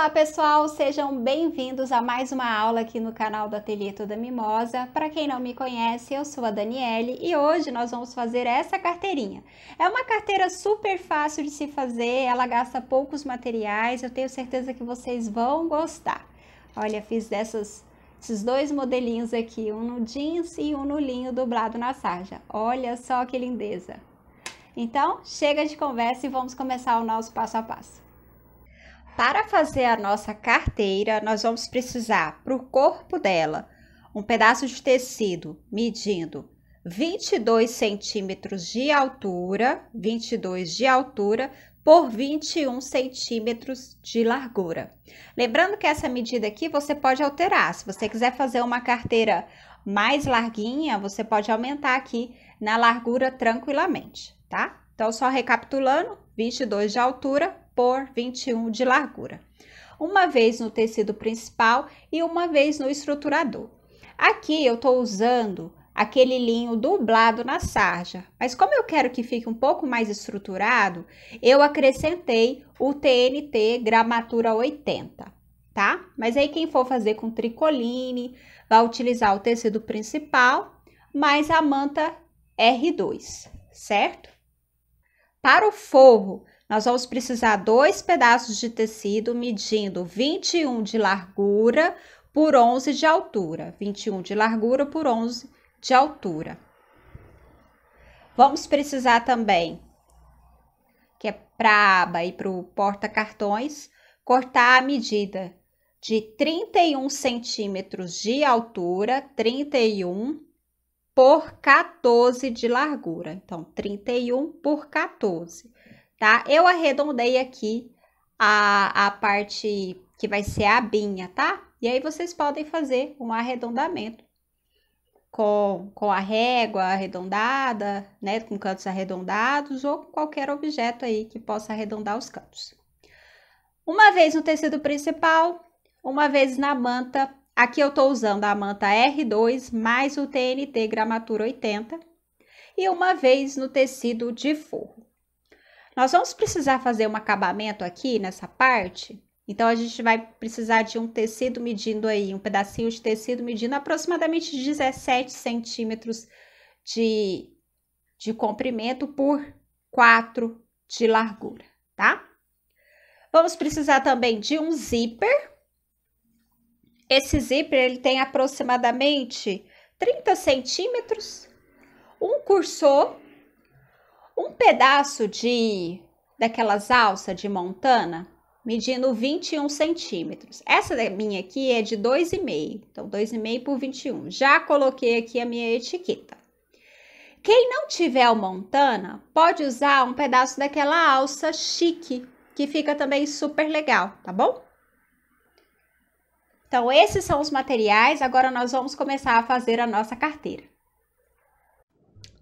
Olá pessoal, sejam bem-vindos a mais uma aula aqui no canal do Ateliê Toda Mimosa. Para quem não me conhece, eu sou a Daniele e hoje nós vamos fazer essa carteirinha. É uma carteira super fácil de se fazer, ela gasta poucos materiais, eu tenho certeza que vocês vão gostar. Olha, fiz dessas esses dois modelinhos aqui, um no jeans e um no linho dobrado na sarja. Olha só que lindeza! Então, chega de conversa e vamos começar o nosso passo a passo. Para fazer a nossa carteira, nós vamos precisar para o corpo dela um pedaço de tecido medindo 22 centímetros de altura, 22 de altura por 21 centímetros de largura. Lembrando que essa medida aqui você pode alterar. Se você quiser fazer uma carteira mais larguinha, você pode aumentar aqui na largura tranquilamente, tá? Então, só recapitulando, 22 de altura por 21 de largura, uma vez no tecido principal e uma vez no estruturador. Aqui eu estou usando aquele linho dublado na sarja, mas como eu quero que fique um pouco mais estruturado, eu acrescentei o TNT gramatura 80, tá? Mas aí quem for fazer com tricoline, vai utilizar o tecido principal mais a manta R2, certo? Para o forro, nós vamos precisar dois pedaços de tecido medindo 21 de largura por 11 de altura. 21 de largura por 11 de altura. Vamos precisar também, que é para a aba e para o porta-cartões, cortar a medida de 31 centímetros de altura, 31 por 14 de largura. Então, 31 por 14 tá? Eu arredondei aqui a, a parte que vai ser a abinha, tá? E aí vocês podem fazer um arredondamento com, com a régua arredondada, né? Com cantos arredondados ou com qualquer objeto aí que possa arredondar os cantos. Uma vez no tecido principal, uma vez na manta. Aqui eu tô usando a manta R2 mais o TNT gramatura 80 e uma vez no tecido de forro. Nós vamos precisar fazer um acabamento aqui nessa parte. Então, a gente vai precisar de um tecido medindo aí, um pedacinho de tecido medindo aproximadamente 17 centímetros de, de comprimento por 4 de largura, tá? Vamos precisar também de um zíper. Esse zíper, ele tem aproximadamente 30 centímetros, um cursor um pedaço de daquelas alças de montana medindo 21 centímetros. Essa da minha aqui é de 2,5, então 2,5 por 21. Já coloquei aqui a minha etiqueta. Quem não tiver o montana, pode usar um pedaço daquela alça chique, que fica também super legal, tá bom? Então, esses são os materiais. Agora, nós vamos começar a fazer a nossa carteira.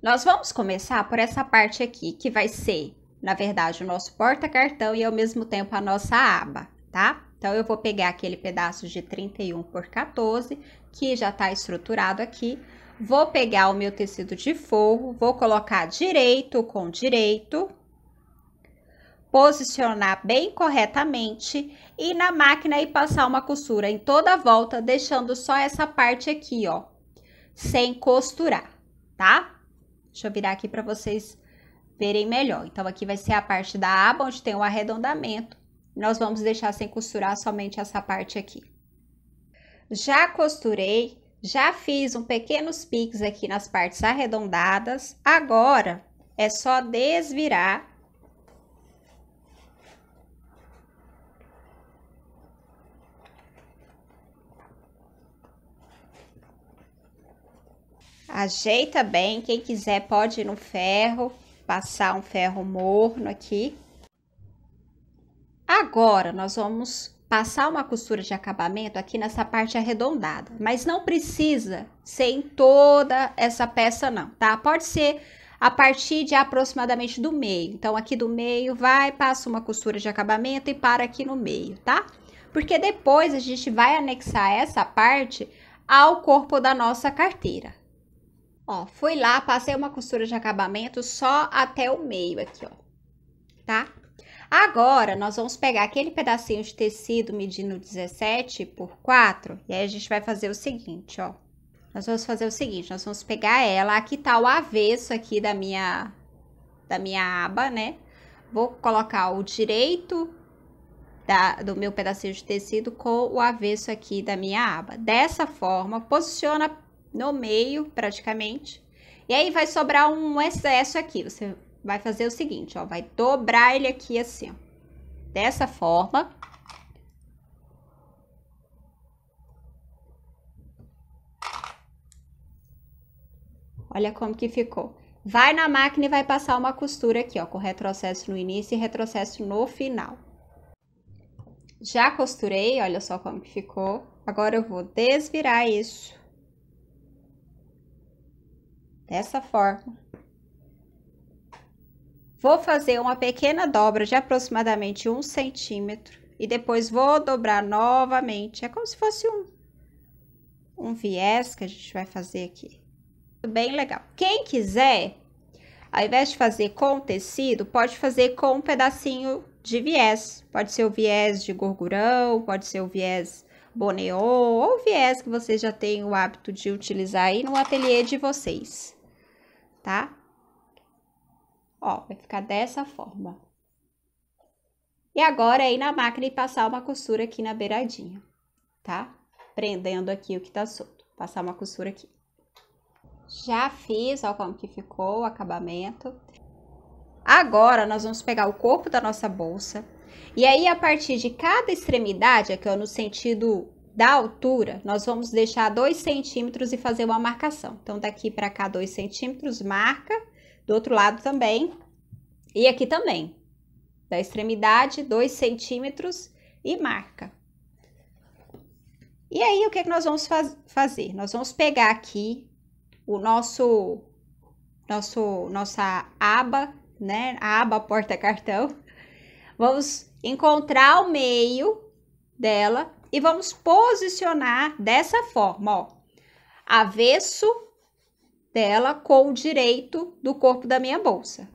Nós vamos começar por essa parte aqui, que vai ser, na verdade, o nosso porta-cartão e ao mesmo tempo a nossa aba, tá? Então, eu vou pegar aquele pedaço de 31 por 14, que já tá estruturado aqui. Vou pegar o meu tecido de forro, vou colocar direito com direito, posicionar bem corretamente e na máquina e passar uma costura em toda a volta, deixando só essa parte aqui, ó, sem costurar, tá? Deixa eu virar aqui para vocês verem melhor. Então, aqui vai ser a parte da aba onde tem o arredondamento. Nós vamos deixar sem costurar somente essa parte aqui. Já costurei, já fiz um pequenos piques aqui nas partes arredondadas. Agora, é só desvirar Ajeita bem, quem quiser pode ir no ferro, passar um ferro morno aqui. Agora, nós vamos passar uma costura de acabamento aqui nessa parte arredondada, mas não precisa ser em toda essa peça não, tá? Pode ser a partir de aproximadamente do meio. Então, aqui do meio, vai, passa uma costura de acabamento e para aqui no meio, tá? Porque depois a gente vai anexar essa parte ao corpo da nossa carteira. Ó, fui lá, passei uma costura de acabamento só até o meio aqui, ó. Tá? Agora, nós vamos pegar aquele pedacinho de tecido medindo 17 por 4. E aí, a gente vai fazer o seguinte, ó. Nós vamos fazer o seguinte, nós vamos pegar ela. Aqui tá o avesso aqui da minha, da minha aba, né? Vou colocar o direito da, do meu pedacinho de tecido com o avesso aqui da minha aba. Dessa forma, posiciona no meio, praticamente. E aí vai sobrar um excesso aqui. Você vai fazer o seguinte, ó, vai dobrar ele aqui assim, ó, dessa forma. Olha como que ficou. Vai na máquina e vai passar uma costura aqui, ó, com retrocesso no início e retrocesso no final. Já costurei, olha só como que ficou. Agora eu vou desvirar isso dessa forma. Vou fazer uma pequena dobra de aproximadamente um centímetro e depois vou dobrar novamente. É como se fosse um, um viés que a gente vai fazer aqui. Bem legal. Quem quiser, ao invés de fazer com tecido, pode fazer com um pedacinho de viés. Pode ser o viés de gorgurão, pode ser o viés boneô ou viés que vocês já têm o hábito de utilizar aí no ateliê de vocês tá? Ó, vai ficar dessa forma. E agora é ir na máquina e passar uma costura aqui na beiradinha, tá? Prendendo aqui o que tá solto. Passar uma costura aqui. Já fiz, ó como que ficou o acabamento. Agora, nós vamos pegar o corpo da nossa bolsa. E aí, a partir de cada extremidade, aqui ó, no sentido da altura, nós vamos deixar 2 centímetros e fazer uma marcação. Então, daqui para cá, 2 centímetros, marca. Do outro lado também. E aqui também. Da extremidade, 2 centímetros e marca. E aí, o que, é que nós vamos faz fazer? Nós vamos pegar aqui o nosso, nosso, nossa aba, né? A aba porta-cartão. Vamos encontrar o meio dela e vamos posicionar dessa forma, ó. Avesso dela com o direito do corpo da minha bolsa.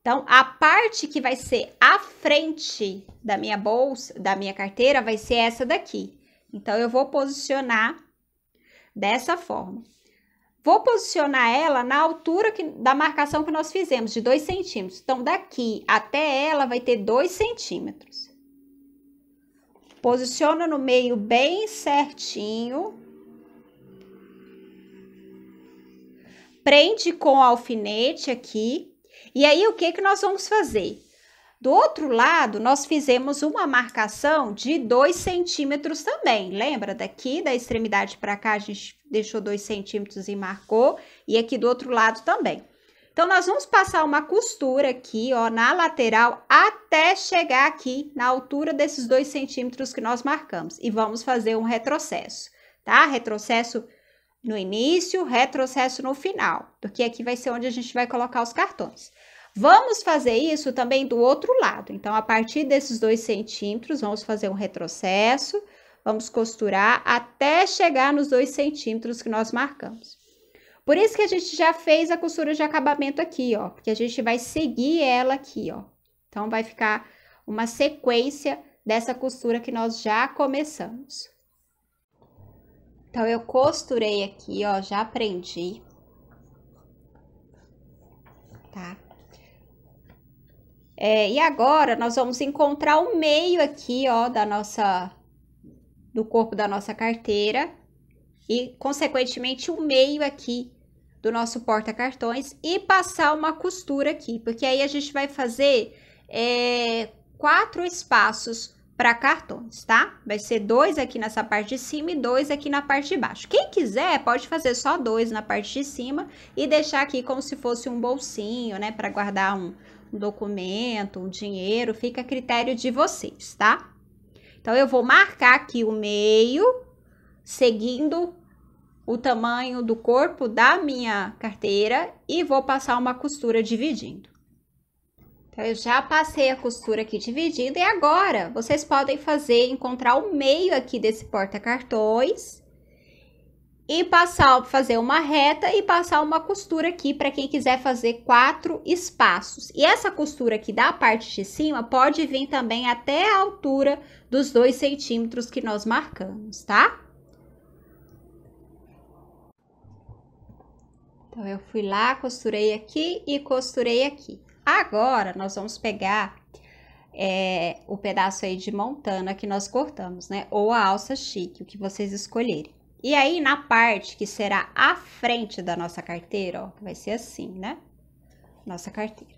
Então, a parte que vai ser à frente da minha bolsa, da minha carteira, vai ser essa daqui. Então, eu vou posicionar dessa forma. Vou posicionar ela na altura que, da marcação que nós fizemos, de 2 centímetros. Então, daqui até ela vai ter 2 centímetros. Posiciona no meio bem certinho. Prende com o alfinete aqui. E aí, o que, que nós vamos fazer? Do outro lado, nós fizemos uma marcação de 2 centímetros também. Lembra daqui, da extremidade para cá, a gente deixou 2 centímetros e marcou. E aqui do outro lado também. Então, nós vamos passar uma costura aqui, ó, na lateral, até chegar aqui na altura desses dois centímetros que nós marcamos. E vamos fazer um retrocesso, tá? Retrocesso no início, retrocesso no final, porque aqui vai ser onde a gente vai colocar os cartões. Vamos fazer isso também do outro lado. Então, a partir desses dois centímetros, vamos fazer um retrocesso, vamos costurar até chegar nos dois centímetros que nós marcamos. Por isso que a gente já fez a costura de acabamento aqui, ó, porque a gente vai seguir ela aqui, ó. Então, vai ficar uma sequência dessa costura que nós já começamos. Então, eu costurei aqui, ó, já prendi. Tá? É, e agora, nós vamos encontrar o meio aqui, ó, da nossa... Do corpo da nossa carteira e, consequentemente, o meio aqui do nosso porta-cartões e passar uma costura aqui, porque aí a gente vai fazer é, quatro espaços para cartões, tá? Vai ser dois aqui nessa parte de cima e dois aqui na parte de baixo. Quem quiser pode fazer só dois na parte de cima e deixar aqui como se fosse um bolsinho, né, para guardar um, um documento, um dinheiro, fica a critério de vocês, tá? Então, eu vou marcar aqui o meio seguindo o tamanho do corpo da minha carteira e vou passar uma costura dividindo. Então, eu já passei a costura aqui dividida e agora vocês podem fazer, encontrar o meio aqui desse porta-cartões e passar, fazer uma reta e passar uma costura aqui para quem quiser fazer quatro espaços. E essa costura aqui da parte de cima pode vir também até a altura dos dois centímetros que nós marcamos, tá? Então, eu fui lá, costurei aqui e costurei aqui. Agora, nós vamos pegar é, o pedaço aí de montana que nós cortamos, né? Ou a alça chique, o que vocês escolherem. E aí, na parte que será a frente da nossa carteira, ó, que vai ser assim, né? Nossa carteira.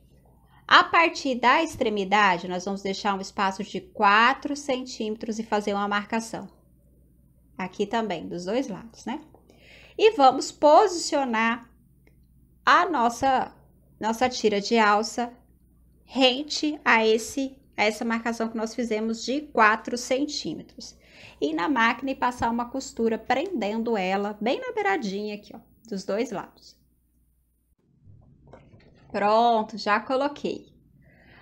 A partir da extremidade, nós vamos deixar um espaço de 4 centímetros e fazer uma marcação. Aqui também, dos dois lados, né? E vamos posicionar a nossa nossa tira de alça rente a esse a essa marcação que nós fizemos de 4 centímetros. E na máquina e passar uma costura prendendo ela bem na beiradinha aqui, ó, dos dois lados. Pronto, já coloquei.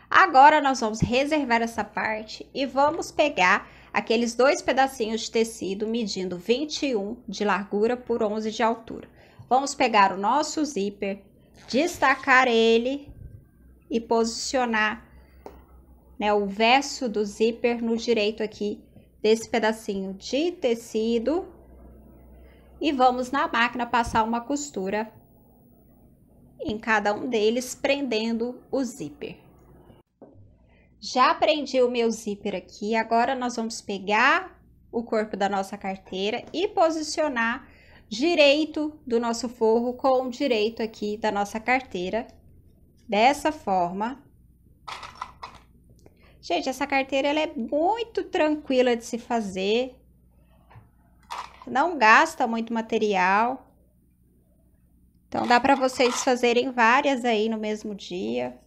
Agora, nós vamos reservar essa parte e vamos pegar aqueles dois pedacinhos de tecido medindo 21 de largura por 11 de altura. Vamos pegar o nosso zíper, destacar ele e posicionar né, o verso do zíper no direito aqui desse pedacinho de tecido. E vamos na máquina passar uma costura em cada um deles, prendendo o zíper. Já prendi o meu zíper aqui, agora nós vamos pegar o corpo da nossa carteira e posicionar direito do nosso forro com o direito aqui da nossa carteira, dessa forma. Gente, essa carteira ela é muito tranquila de se fazer, não gasta muito material. Então, dá para vocês fazerem várias aí no mesmo dia.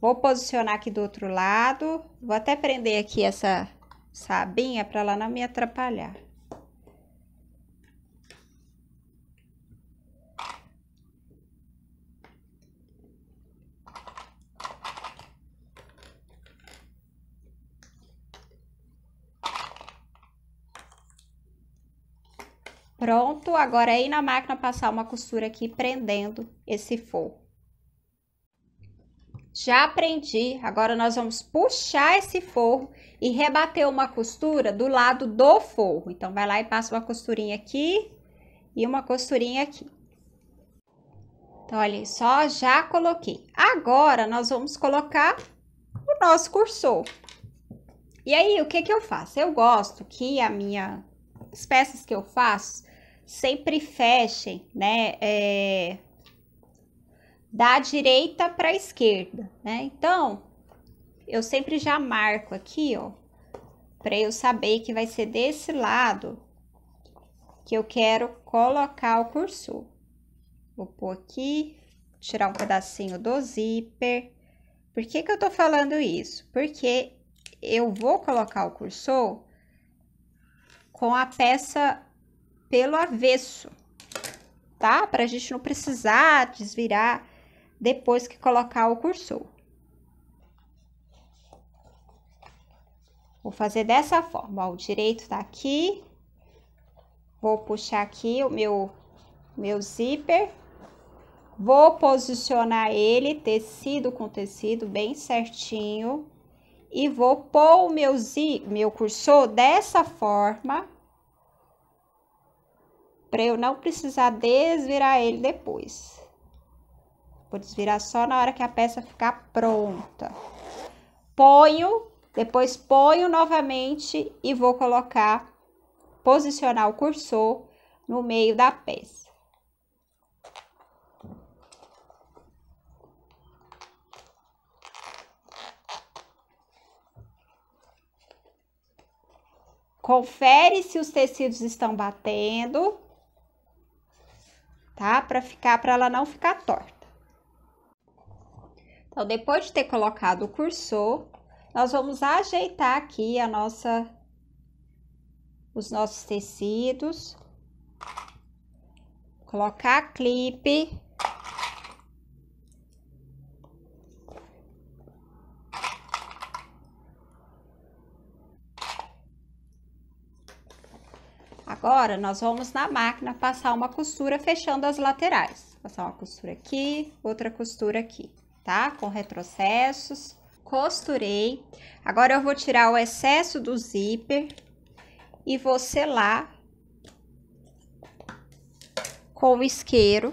Vou posicionar aqui do outro lado. Vou até prender aqui essa sabinha para ela não me atrapalhar. Pronto, agora é ir na máquina passar uma costura aqui prendendo esse forro. Já prendi, agora nós vamos puxar esse forro e rebater uma costura do lado do forro. Então, vai lá e passa uma costurinha aqui e uma costurinha aqui. Então, olha só, já coloquei. Agora, nós vamos colocar o nosso cursor. E aí, o que que eu faço? Eu gosto que a minha... As peças que eu faço, sempre fechem, né? É, da direita para a esquerda, né? Então, eu sempre já marco aqui, ó, para eu saber que vai ser desse lado que eu quero colocar o cursor. Vou pôr aqui, tirar um pedacinho do zíper. Por que que eu tô falando isso? Porque eu vou colocar o cursor com a peça pelo avesso, tá? Para a gente não precisar desvirar depois que colocar o cursor. Vou fazer dessa forma, ó, o direito tá aqui. Vou puxar aqui o meu, meu zíper. Vou posicionar ele, tecido com tecido, bem certinho. E vou pôr o meu, zi, meu cursor dessa forma, para eu não precisar desvirar ele depois. Vou desvirar só na hora que a peça ficar pronta. Ponho, depois ponho novamente e vou colocar, posicionar o cursor no meio da peça. Confere se os tecidos estão batendo tá? Para ficar, para ela não ficar torta. Então, depois de ter colocado o cursor, nós vamos ajeitar aqui a nossa os nossos tecidos. Colocar clipe Agora, nós vamos na máquina passar uma costura fechando as laterais. Passar uma costura aqui, outra costura aqui, tá? Com retrocessos. Costurei. Agora, eu vou tirar o excesso do zíper e vou selar com o isqueiro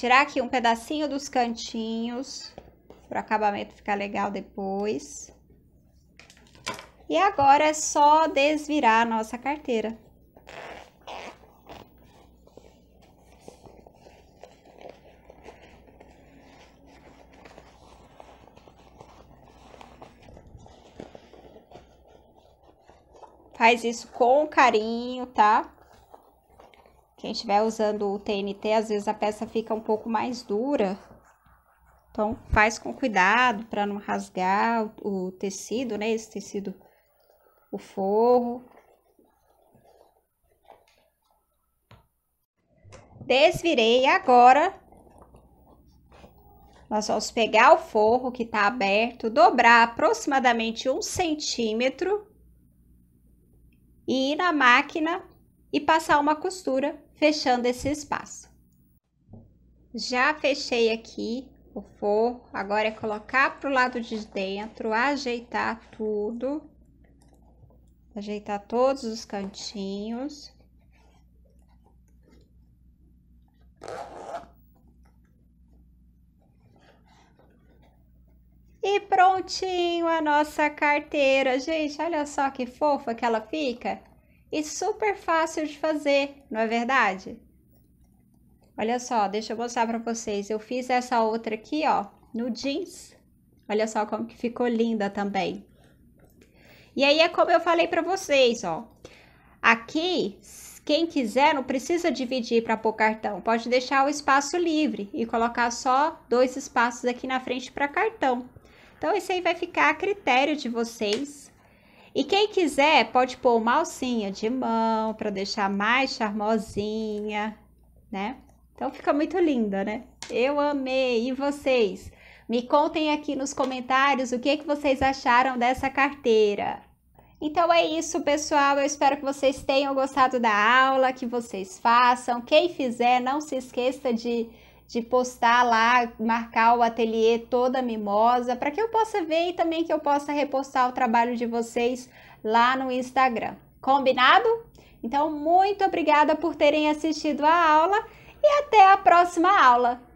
tirar aqui um pedacinho dos cantinhos, para o acabamento ficar legal depois. E agora é só desvirar a nossa carteira. Faz isso com carinho, tá? Quem estiver usando o TNT, às vezes a peça fica um pouco mais dura. Então, faz com cuidado para não rasgar o, tecido, né? Esse tecido, o forro. Desvirei agora nós vamos pegar o forro que está aberto, dobrar aproximadamente um centímetro e ir na máquina e passar uma costura fechando esse espaço. Já fechei aqui o forro, agora é colocar pro lado de dentro, ajeitar tudo, ajeitar todos os cantinhos. E prontinho a nossa carteira, gente, olha só que fofa que ela fica e super fácil de fazer, não é verdade? Olha só, deixa eu mostrar para vocês. Eu fiz essa outra aqui, ó, no jeans. Olha só como que ficou linda também. E aí é como eu falei para vocês, ó. Aqui, quem quiser, não precisa dividir para pôr cartão. Pode deixar o espaço livre e colocar só dois espaços aqui na frente para cartão. Então, isso aí vai ficar a critério de vocês. E quem quiser pode pôr uma alcinha de mão para deixar mais charmosinha, né? Então fica muito linda, né? Eu amei. E vocês? Me contem aqui nos comentários o que, é que vocês acharam dessa carteira. Então é isso, pessoal. Eu espero que vocês tenham gostado da aula, que vocês façam. Quem fizer, não se esqueça de de postar lá, marcar o ateliê toda mimosa, para que eu possa ver e também que eu possa repostar o trabalho de vocês lá no Instagram. Combinado? Então, muito obrigada por terem assistido a aula e até a próxima aula!